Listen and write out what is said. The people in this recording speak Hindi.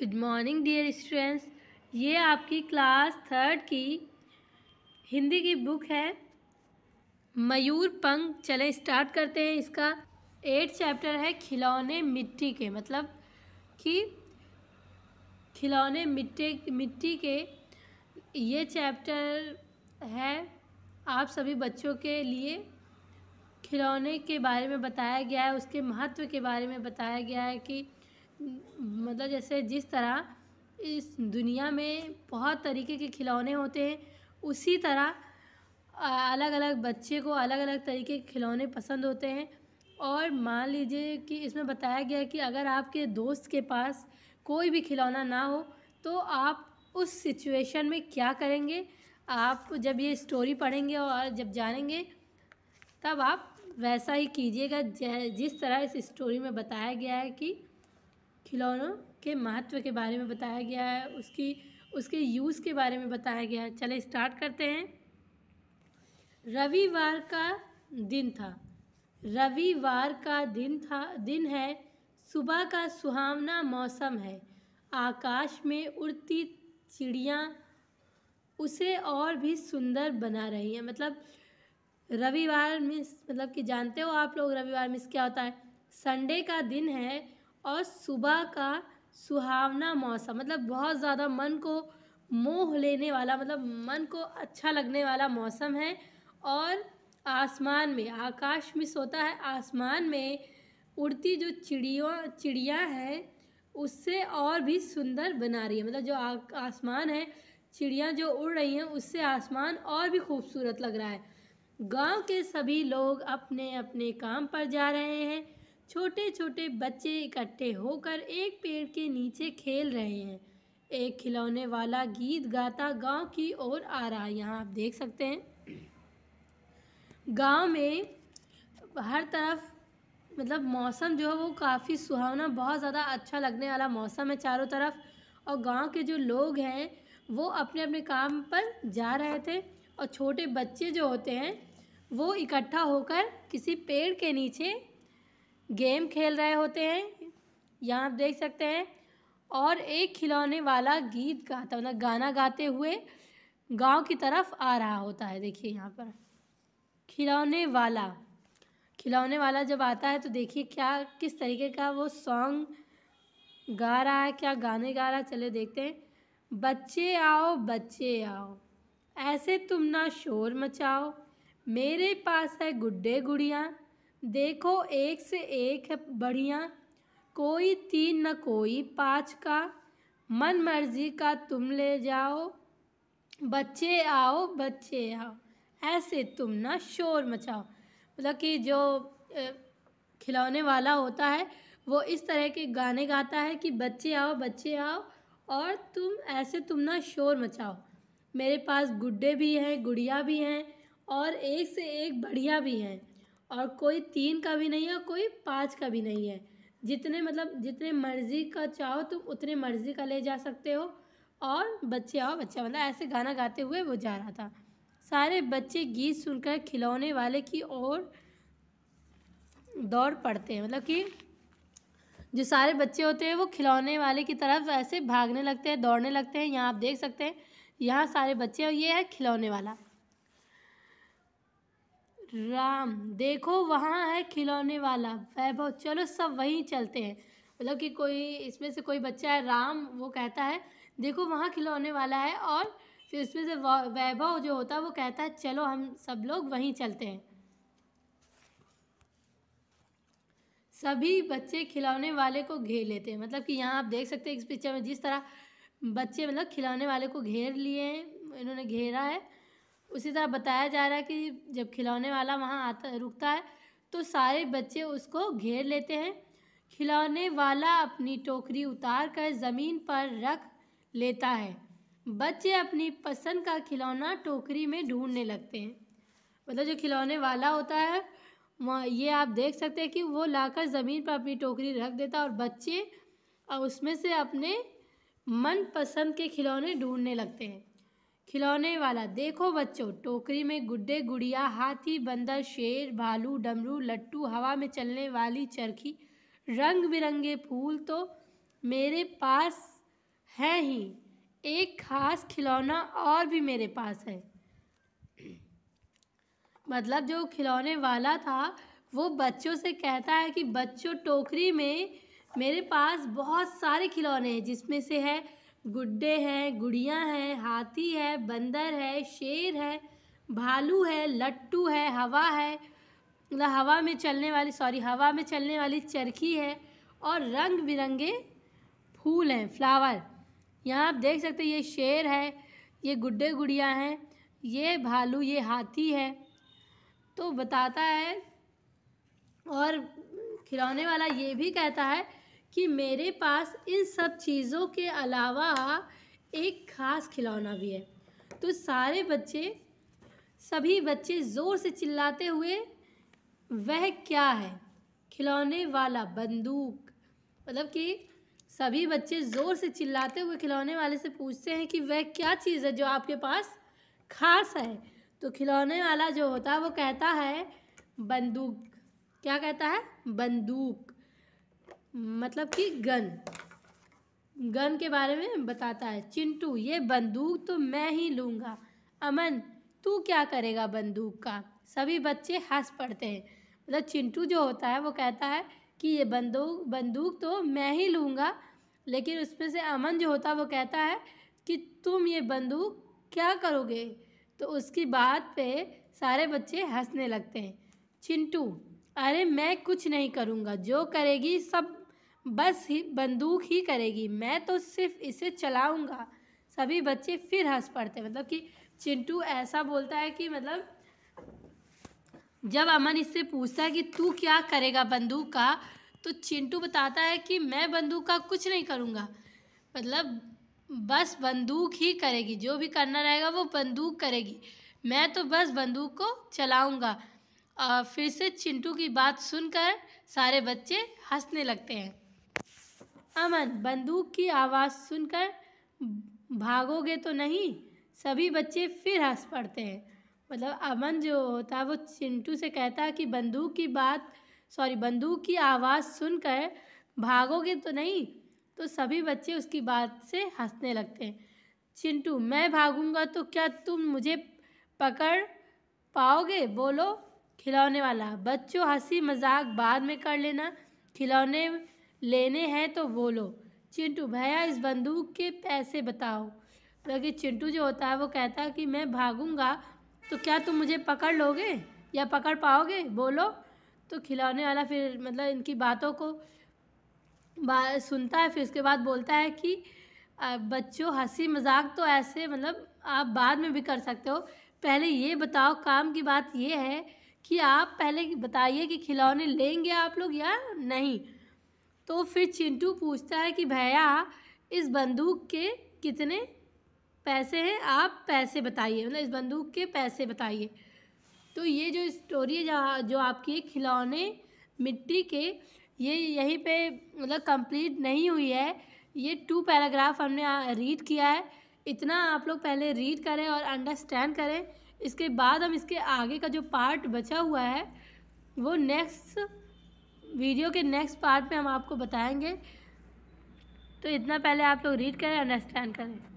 गुड मॉर्निंग डियर स्टूडेंट्स ये आपकी क्लास थर्ड की हिंदी की बुक है मयूर पंख चले स्टार्ट करते हैं इसका एट चैप्टर है खिलौने मिट्टी के मतलब कि खिलौने मिट्टी मिट्टी के ये चैप्टर है आप सभी बच्चों के लिए खिलौने के बारे में बताया गया है उसके महत्व के बारे में बताया गया है कि मतलब जैसे जिस तरह इस दुनिया में बहुत तरीके के खिलौने होते हैं उसी तरह अलग अलग बच्चे को अलग अलग तरीके के खिलौने पसंद होते हैं और मान लीजिए कि इसमें बताया गया है कि अगर आपके दोस्त के पास कोई भी खिलौना ना हो तो आप उस सिचुएशन में क्या करेंगे आप जब ये स्टोरी पढ़ेंगे और जब जानेंगे तब आप वैसा ही कीजिएगा जिस तरह इस स्टोरी में बताया गया है कि खिलौनों के महत्व के बारे में बताया गया है उसकी उसके यूज़ के बारे में बताया गया है चले स्टार्ट करते हैं रविवार का दिन था रविवार का दिन था दिन है सुबह का सुहावना मौसम है आकाश में उड़ती चिड़िया उसे और भी सुंदर बना रही है मतलब रविवार मिस मतलब कि जानते हो आप लोग रविवार मिस क्या होता है संडे का दिन है और सुबह का सुहावना मौसम मतलब बहुत ज़्यादा मन को मोह लेने वाला मतलब मन को अच्छा लगने वाला मौसम है और आसमान में आकाश में सोता है आसमान में उड़ती जो चिड़ियों चिड़िया है उससे और भी सुंदर बना रही है मतलब जो आ, आसमान है चिड़िया जो उड़ रही हैं उससे आसमान और भी खूबसूरत लग रहा है गांव के सभी लोग अपने अपने काम पर जा रहे हैं छोटे छोटे बच्चे इकट्ठे होकर एक पेड़ के नीचे खेल रहे हैं एक खिलौने वाला गीत गाता गांव की ओर आ रहा है यहाँ आप देख सकते हैं गांव में हर तरफ मतलब मौसम जो है वो काफ़ी सुहावना बहुत ज़्यादा अच्छा लगने वाला मौसम है चारों तरफ और गांव के जो लोग हैं वो अपने अपने काम पर जा रहे थे और छोटे बच्चे जो होते हैं वो इकट्ठा होकर किसी पेड़ के नीचे गेम खेल रहे होते हैं यहाँ आप देख सकते हैं और एक खिलौने वाला गीत गाता मतलब गाना गाते हुए गांव की तरफ आ रहा होता है देखिए यहाँ पर खिलौने वाला खिलौने वाला जब आता है तो देखिए क्या किस तरीके का वो सॉन्ग गा रहा है क्या गाने गा रहा है चले देखते हैं बच्चे आओ बच्चे आओ ऐसे तुम ना शोर मचाओ मेरे पास है गुड्डे गुड़िया देखो एक से एक है बढ़िया कोई तीन न कोई पाँच का मन मर्जी का तुम ले जाओ बच्चे आओ बच्चे आओ ऐसे तुम ना शोर मचाओ मतलब कि जो खिलौने वाला होता है वो इस तरह के गाने गाता है कि बच्चे आओ बच्चे आओ और तुम ऐसे तुम ना शोर मचाओ मेरे पास गुड्डे भी हैं गुड़िया भी हैं और एक से एक बढ़िया भी हैं और कोई तीन का भी नहीं है और कोई पाँच का भी नहीं है जितने मतलब जितने मर्ज़ी का चाहो तुम उतने मर्ज़ी का ले जा सकते हो और बच्चे आओ बच्चा मतलब ऐसे गाना गाते हुए वो जा रहा था सारे बच्चे गीत सुनकर खिलौने वाले की ओर दौड़ पड़ते हैं मतलब कि जो सारे बच्चे होते हैं वो खिलौने वाले की तरफ ऐसे भागने लगते हैं दौड़ने लगते हैं यहाँ आप देख सकते हैं यहाँ सारे बच्चे और ये है खिलौने वाला राम देखो वहाँ है खिलौने वाला वैभव चलो सब वहीं चलते हैं मतलब कि कोई इसमें से कोई बच्चा है राम वो कहता है देखो वहाँ खिलौने वाला है और फिर उसमें से वैभव जो होता है वो कहता है चलो हम सब लोग वहीं चलते हैं सभी बच्चे खिलौने वाले को घेर लेते हैं मतलब कि यहाँ आप देख सकते हैं इस पिक्चर में जिस तरह बच्चे मतलब खिलौने वाले को घेर लिए हैं इन्होंने घेरा है उसी तरह बताया जा रहा है कि जब खिलौने वाला वहाँ आता रुकता है तो सारे बच्चे उसको घेर लेते हैं खिलौने वाला अपनी टोकरी उतार कर ज़मीन पर रख लेता है बच्चे अपनी पसंद का खिलौना टोकरी में ढूंढने लगते हैं मतलब जो खिलौने वाला होता है ये आप देख सकते हैं कि वो लाकर ज़मीन पर अपनी टोकरी रख देता और बच्चे उसमें से अपने मनपसंद के खिलौने ढूंढने लगते हैं खिलौने वाला देखो बच्चों टोकरी में गुड्डे गुड़िया हाथी बंदर शेर भालू डमरू लट्टू हवा में चलने वाली चरखी रंग बिरंगे फूल तो मेरे पास है ही एक खास खिलौना और भी मेरे पास है मतलब जो खिलौने वाला था वो बच्चों से कहता है कि बच्चों टोकरी में मेरे पास बहुत सारे खिलौने हैं जिसमें से है गुड्डे हैं गुड़िया है हाथी है बंदर है शेर है भालू है लट्टू है हवा है मतलब हवा में चलने वाली सॉरी हवा में चलने वाली चरखी है और रंग बिरंगे फूल हैं फ्लावर यहाँ आप देख सकते हैं ये शेर है ये गुड्डे गुड़िया हैं ये भालू ये हाथी है तो बताता है और खिलौने वाला ये भी कहता है कि मेरे पास इन सब चीज़ों के अलावा एक ख़ास खिलौना भी है तो सारे बच्चे सभी बच्चे ज़ोर से चिल्लाते हुए वह क्या है खिलौने वाला बंदूक मतलब कि सभी बच्चे ज़ोर से चिल्लाते हुए खिलौने वाले से पूछते हैं कि वह क्या चीज़ है जो आपके पास खास है तो खिलौने वाला जो होता है वो कहता है बंदूक क्या कहता है बंदूक मतलब कि गन गन के बारे में बताता है चिंटू ये बंदूक तो मैं ही लूँगा अमन तू क्या करेगा बंदूक का सभी बच्चे हंस पड़ते हैं मतलब चिंटू जो होता है वो कहता है कि ये बंदूक बंदूक तो मैं ही लूँगा लेकिन उसमें से अमन जो होता है वो कहता है कि तुम ये बंदूक क्या करोगे तो उसकी बात पे सारे बच्चे हंसने लगते हैं चिंटू अरे मैं कुछ नहीं करूँगा जो करेगी सब बस ही बंदूक ही करेगी मैं तो सिर्फ इसे चलाऊंगा सभी बच्चे फिर हंस पड़ते मतलब कि चिंटू ऐसा बोलता है कि मतलब जब अमन इससे पूछता है कि तू क्या करेगा बंदूक का तो चिंटू बताता है कि मैं बंदूक का कुछ नहीं करूँगा मतलब बस बंदूक ही करेगी जो भी करना रहेगा वो बंदूक करेगी मैं तो बस बंदूक को चलाऊँगा और फिर से चिंटू की बात सुनकर सारे बच्चे हंसने लगते हैं अमन बंदूक की आवाज़ सुनकर भागोगे तो नहीं सभी बच्चे फिर हंस पड़ते हैं मतलब अमन जो होता है वो चिंटू से कहता है कि बंदूक की बात सॉरी बंदूक की आवाज़ सुनकर भागोगे तो नहीं तो सभी बच्चे उसकी बात से हंसने लगते हैं चिंटू मैं भागूंगा तो क्या तुम मुझे पकड़ पाओगे बोलो खिलौने वाला बच्चों हंसी मजाक बाद में कर लेना खिलौने लेने हैं तो बोलो चिंटू भैया इस बंदूक के पैसे बताओ क्योंकि चिंटू जो होता है वो कहता है कि मैं भागूंगा तो क्या तुम मुझे पकड़ लोगे या पकड़ पाओगे बोलो तो खिलौने वाला फिर मतलब इनकी बातों को बा, सुनता है फिर उसके बाद बोलता है कि बच्चों हंसी मजाक तो ऐसे मतलब आप बाद में भी कर सकते हो पहले ये बताओ काम की बात ये है कि आप पहले बताइए कि खिलौने लेंगे आप लोग या नहीं तो फिर चिंटू पूछता है कि भैया इस बंदूक के कितने पैसे हैं आप पैसे बताइए मतलब इस बंदूक के पैसे बताइए तो ये जो स्टोरी है जहाँ जो आपकी है खिलौने मिट्टी के ये यहीं पे मतलब कंप्लीट नहीं हुई है ये टू पैराग्राफ हमने रीड किया है इतना आप लोग पहले रीड करें और अंडरस्टैंड करें इसके बाद हम इसके आगे का जो पार्ट बचा हुआ है वो नेक्स्ट वीडियो के नेक्स्ट पार्ट में हम आपको बताएंगे तो इतना पहले आप लोग रीड करें अंडरस्टैंड करें